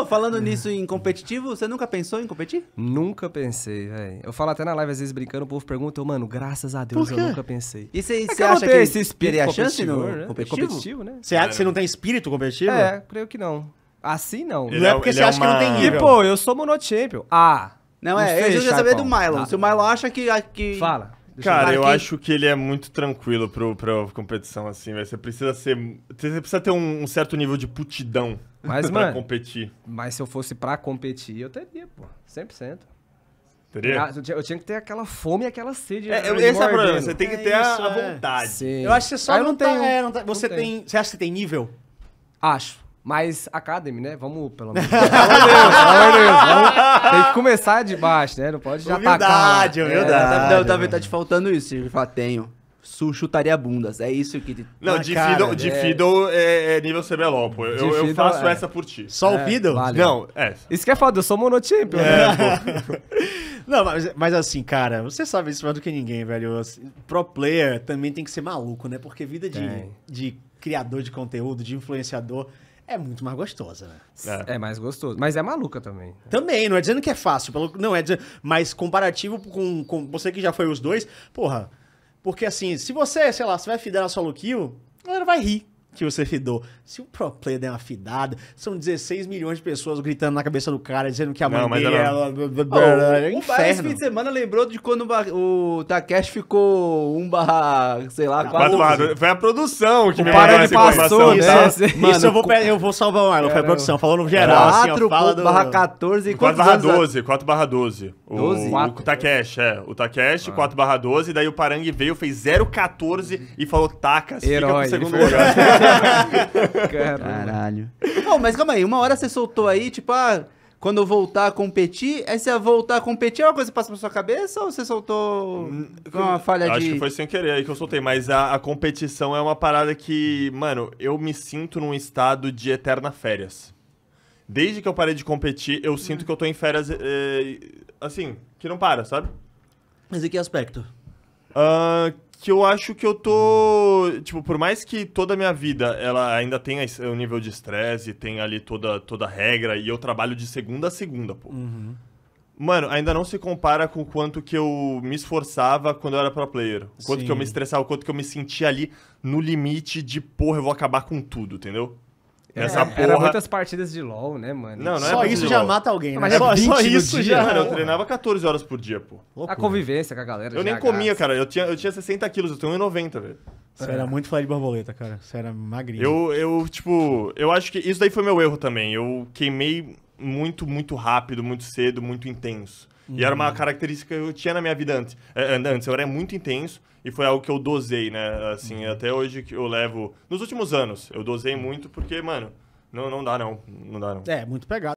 Pô, falando nisso em competitivo, você nunca pensou em competir? Nunca pensei, velho. Eu falo até na live, às vezes, brincando, o povo pergunta, mano, graças a Deus eu nunca pensei. E você é acha que esse teria chance no né? competitivo? competitivo né? Você acha que você não tem espírito competitivo? É, creio que não. Assim não. Ele não é, é porque você é acha uma... que não tem nível. E, pô, eu sou monochampion. Ah. Não, é, eu já sabia do Milo Tá. Se o Milo acha que... que... Fala. Cara, eu, acho que ele é muito tranquilo pro, pra competição, assim, velho. Você precisa ser. Você precisa ter um, um certo nível de putidão mas, pra mano, competir. Mas se eu fosse pra competir, eu teria, pô. 100%. Teria? Ah, eu, tinha, eu tinha que ter aquela fome e aquela sede. É, esse é o problema, você tem que é ter isso, a, a é. vontade. Sim. Eu acho que você é só não, não, tá- tenho, tá, é, não tá, você não tem. Você acha que tem nível? Acho. Mas Academy, né? Vamos, pelo menos. pelo Vamos... Tem que começar de baixo, né? Não pode já humildade, atacar. Humildade, é. humildade. É, tá, tá, tá, tá, faltando isso. Ele fala, tenho. Su chutaria bundas. É isso que. Não, de Fiddle, de é. Fiddle é... é nível CBLOL, pô. Eu, eu faço é. essa por ti. Só é, o Fiddle? Vale. Não, é. Isso que é foda, eu sou monochampion. É, né? pô. Não, mas, mas, assim, cara, você sabe isso mais do que ninguém, velho. Assim, pro player também tem que ser maluco, né? Porque vida de, de criador de conteúdo, de influenciador, é muito mais gostosa, né? É. é. mais gostoso. Mas é maluca também. Também, não é dizendo que é fácil. Pelo, não, é dizendo, mas comparativo com, com você que já foi os dois, porra, porque assim, se você, sei lá, você vai fidelar sua no Kill, a galera vai rir que você fidou. Se o pro player der uma fidada, são 16 milhões de pessoas gritando na cabeça do cara, dizendo que a mãe não, dele ela... Ela... Oh, é um Esse fim de semana lembrou de quando o Takeshi ficou 1 barra, sei lá, 4. Foi a produção que o me mandou essa passou, informação. Tá? Né? Tá? Mano, Isso eu vou, com... eu vou salvar o Marlon, foi a produção, Falou no geral. 4 assim, do... barra 14 e 4 barra 12, 4 barra 12. 12? O, 4. o Takeshi, é. O Takeshi, ah. 4 barra 12, daí o Parang veio, fez 0,14 e falou, taca, Herói, fica pro segundo lugar. Caralho. Bom, mas calma aí, uma hora você soltou aí, tipo, ah, quando eu voltar a competir, essa voltar a competir é uma coisa que passa pra sua cabeça ou você soltou com hum, uma falha Acho de... Acho que foi sem querer aí que eu soltei, mas a, a competição é uma parada que, mano, eu me sinto num estado de eterna férias. Desde que eu parei de competir, eu sinto que eu tô em férias, é, assim, que não para, sabe? Mas em que aspecto? Uh, que eu acho que eu tô. Tipo, por mais que toda a minha vida ela ainda tenha o nível de estresse, tem ali toda, toda a regra, e eu trabalho de segunda a segunda, pô. Uhum. Mano, ainda não se compara com o quanto que eu me esforçava quando eu era pro player. O quanto Sim. que eu me estressava, o quanto que eu me sentia ali no limite de, porra, eu vou acabar com tudo, entendeu? É, Essa é, porra... Era muitas partidas de LoL, né, mano? Não, não é só isso já LOL. mata alguém, né? Mas é só, só isso já, mano. Eu treinava 14 horas por dia, pô. Loucura. A convivência com a galera. Eu nem comia, cara. Eu tinha, eu tinha 60 quilos, eu tenho 1,90, velho. Você é. era muito fly de borboleta, cara. Você era magrinho. Eu, eu, tipo, eu acho que isso daí foi meu erro também. Eu queimei muito, muito rápido, muito cedo, muito intenso. Uhum. E era uma característica que eu tinha na minha vida antes. Eh, antes eu era muito intenso e foi algo que eu dosei, né? Assim, uhum. até hoje que eu levo. Nos últimos anos, eu dosei muito porque, mano, não, não dá não. Não dá não. É, muito pegado.